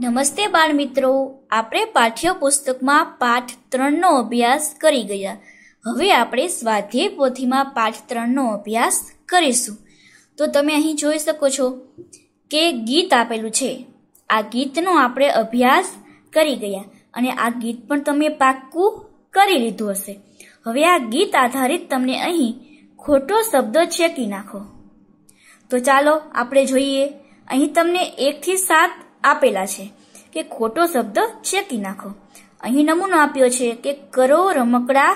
નમસ્તે બાળ મિત્રો આપણે પાઠ્યપુસ્તકમાં પાઠ ત્રણનો અભ્યાસ કરી ગયા હવે આપણે સ્વાધ્યાય પોથીમાં પાઠ ત્રણનો અભ્યાસ કરીશું તો તમે અહીં જોઈ શકો છો કે ગીત આપેલું છે આ ગીતનો આપણે અભ્યાસ કરી ગયા અને આ ગીત પણ તમે પાક્કું કરી લીધું હશે હવે આ ગીત આધારિત તમને અહીં ખોટો શબ્દ છેકી નાખો તો ચાલો આપણે જોઈએ અહીં તમને એકથી સાત આપેલા છે કે ખોટો શબ્દ ચેકી નાખો અહીં નમૂનો આપ્યો છે કે કરો રમકડા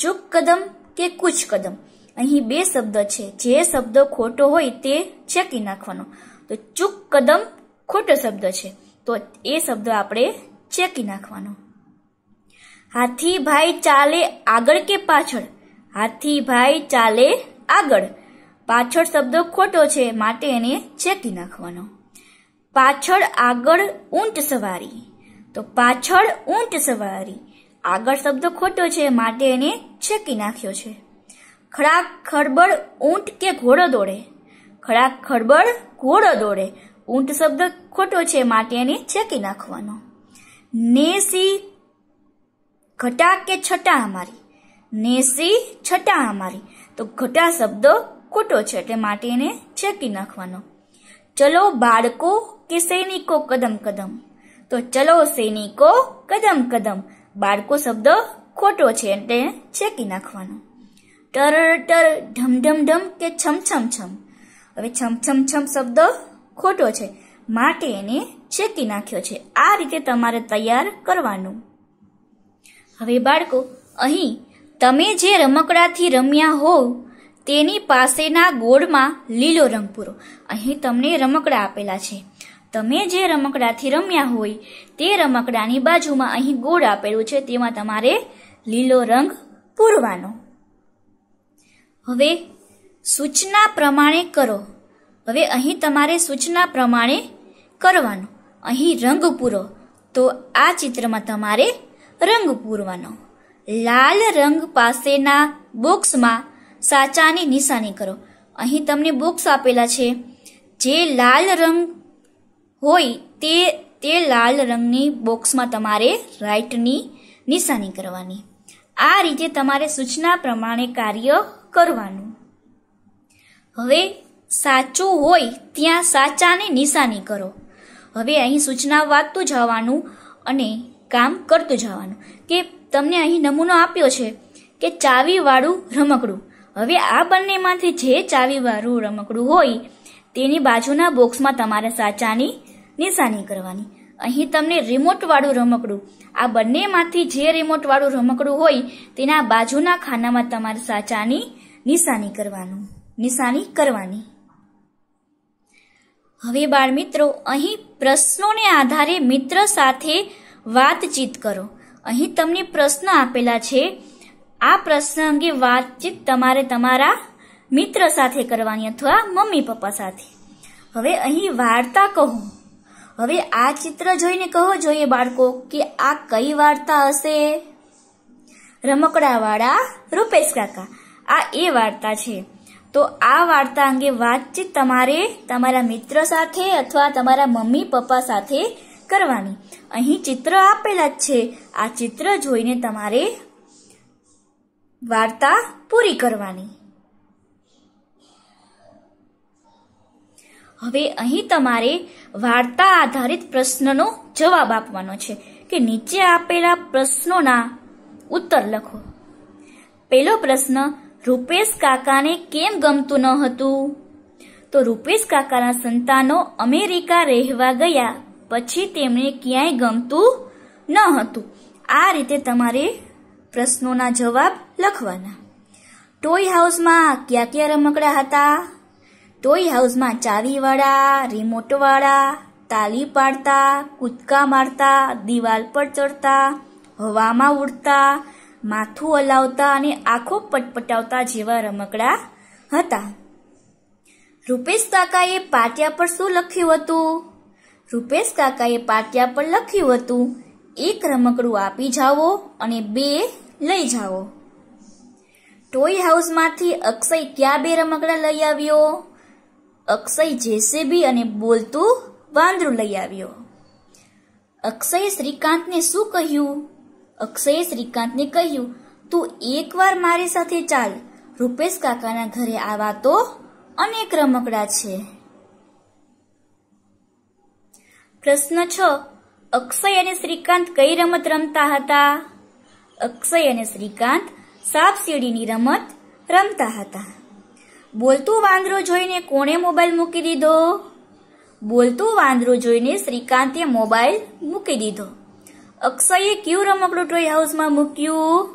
ચૂક કદમ કે કૂચ કદમ અહીં બે શબ્દ છે જે શબ્દ ખોટો હોય તે ચેકી નાખવાનો તો ચૂક કદમ ખોટો શબ્દ છે તો એ શબ્દ આપણે ચેકી નાખવાનો હાથી ભાઈ ચાલે આગળ કે પાછળ હાથી ભાઈ ચાલે આગળ પાછળ શબ્દ ખોટો છે માટે એને ચેકી નાખવાનો પાછળ આગળ ઊંટ સવારી તો પાછળ ઊંટ સવારી આગળ શબ્દ ખોટો છે માટે એને છેકી નાખ્યો છે ખડાક ખડબડ ઊંટ કે ઘોડો દોડે ખડાક ખડબડ ઘોડો દોડે ઊંટ શબ્દ ખોટો છે માટે એને છેકી નાખવાનો નેસી ઘટા કે છટા અમારી નેસી છટા અમારી તો ઘટા શબ્દ ખોટો છે એટલે માટે એને છેકી નાખવાનો ચલો બાળકો કે સૈનિકો કદમ કદમ તો ચલો સૈનિકો કદમ કદમ બાળકો શબ્દ ખોટો છે એટલે છેકી નાખવાનો ટર ટર ઢમ ઢમ ઢમ કે છમ છમ છમ હવે છમ છમ છમ શબ્દ ખોટો છે માટે એને છેકી નાખ્યો છે આ રીતે તમારે તૈયાર કરવાનું હવે બાળકો અહીં તમે જે રમકડાથી રમ્યા હોવ તેની પાસેના ગોળમાં લીલો રંગ પૂરો અહીં તમને રમકડા આપેલા છે તમે જે રમકડાથી રમ્યા હોય તે રમકડાની બાજુમાં અહીં ગોળ આપેલું છે તેમાં તમારે લીલો રંગ પૂરવાનો હવે સૂચના પ્રમાણે કરો હવે અહીં તમારે સૂચના પ્રમાણે કરવાનો અહીં રંગ પૂરો તો આ ચિત્રમાં તમારે રંગ પૂરવાનો લાલ રંગ પાસેના બોક્સમાં સાચાની નિશાની કરો અહીં તમને બુક્સ આપેલા છે જે લાલ રંગ હોય તે તે લાલ રંગની બોક્સમાં તમારે રાઇટની નિશાની કરવાની આ રીતે તમારે સૂચના પ્રમાણે કાર્ય કરવાનું હવે સાચું હોય ત્યાં સાચાને નિશાની કરો હવે અહીં સૂચના વાંચતું જવાનું અને કામ કરતું જવાનું કે તમને અહીં નમૂનો આપ્યો છે કે ચાવીવાળું રમકડું હવે આ બંનેમાંથી જે ચાવીવાળું રમકડું હોય તેની બાજુના બોક્સમાં તમારે સાચાની નિશાની કરવાની અહીં તમને રિમોટવાળું રમકડું આ બંનેમાંથી જે રિમોટવાળું રમકડું હોય તેના બાજુના ખાનામાં તમારે સાચાની નિશાની કરવાનું નિશાની કરવાની હવે બાળ મિત્રો અહીં પ્રશ્નોને આધારે મિત્ર સાથે વાતચીત કરો અહીં તમને પ્રશ્ન આપેલા છે આ પ્રશ્ન અંગે વાતચીત તમારે તમારા મિત્ર સાથે કરવાની અથવા મમ્મી પપ્પા સાથે હવે અહીં વાર્તા કહો હવે આ ચિત્ર જોઈને કહો જોઈએ બાળકો કે આ કઈ વાર્તા હશે રમકડાવાળા રૂપેશ કાકા આ એ વાર્તા છે તો આ વાર્તા અંગે વાતચીત તમારે તમારા મિત્ર સાથે અથવા તમારા મમ્મી પપ્પા સાથે કરવાની અહીં ચિત્ર આપેલા જ છે આ ચિત્ર જોઈને તમારે વાર્તા પૂરી કરવાની હવે અહીં તમારે વાર્તા આધારિત પ્રશ્નનો જવાબ આપવાનો છે કે નીચે આપેલા પ્રશ્નોના ઉત્તર લખો પહેલો પ્રશ્ન રૂપેશ કાકાને કેમ ગમતું ન હતું તો રૂપેશ કાકાના સંતાનો અમેરિકા રહેવા ગયા પછી તેમણે ક્યાંય ગમતું ન હતું આ રીતે તમારે પ્રશ્નોના જવાબ લખવાના ટોય હાઉસમાં કયા કયા રમકડા હતા ટોય હાઉસમાં ચાવીવાળા રિમોટવાળા તાલી પાડતા કૂદકા મારતા દિવાલ પર ચડતા હવામાં ઉડતા માથું હલાવતા અને આંખો પટપટાવતા જેવા રમકડા હતા રૂપેશ કાકાએ પાટિયા પર શું લખ્યું હતું રૂપેશ કાકાએ પાટિયા પર લખ્યું હતું એક રમકડું આપી જાઓ અને બે લઈ જાઓ ટોય હાઉસમાંથી અક્ષય ક્યાં બે રમકડા લઈ આવ્યો અક્ષય જેસીબી અને બોલતું વાંદરું લઈ આવ્યો અક્ષયે શ્રીકાંતને શું કહ્યું અક્ષયે શ્રીકાંતને કહ્યું તું એકવાર મારી સાથે ચાલ રૂપેશ કાકાના ઘરે આવા તો અનેક રમકડા છે પ્રશ્ન છ અક્ષય અને શ્રીકાંત કઈ રમત રમતા હતા અક્ષય અને શ્રીકાંત સાપ સીડીની રમત રમતા હતા બોલતું વાંદરો જોઈને કોણે મોબાઈલ મૂકી દીધો બોલતું વાંદરો જોઈને શ્રીકાંતે મોબાઈલ મૂકી દીધો અક્ષયે કયું રમકડું ટોય હાઉસમાં મૂક્યું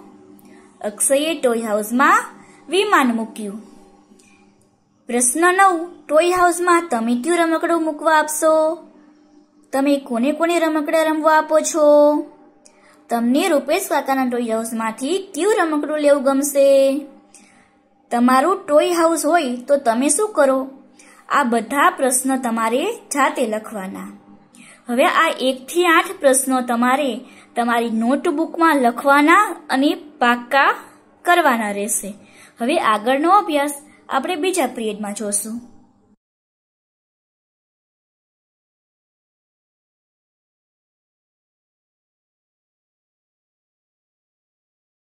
અક્ષયે ટોય હાઉસમાં વિમાન મૂક્યું પ્રશ્ન નવ ટોય હાઉસમાં તમે કયું રમકડું મૂકવા આપશો તમે કોને કોને રમકડા રમવા આપો છો તમને રૂપેશ કાકાના ટોય હાઉસમાંથી કયું રમકડું લેવું ગમશે તમારું ટોય હાઉસ હોય તો તમે શું કરો આ બધા પ્રશ્નો તમારે જાતે લખવાના હવે આ એકથી આઠ પ્રશ્નો તમારે તમારી નોટબુકમાં લખવાના અને પાક્કા કરવાના રહેશે હવે આગળનો અભ્યાસ આપણે બીજા પિરિયડમાં જોશું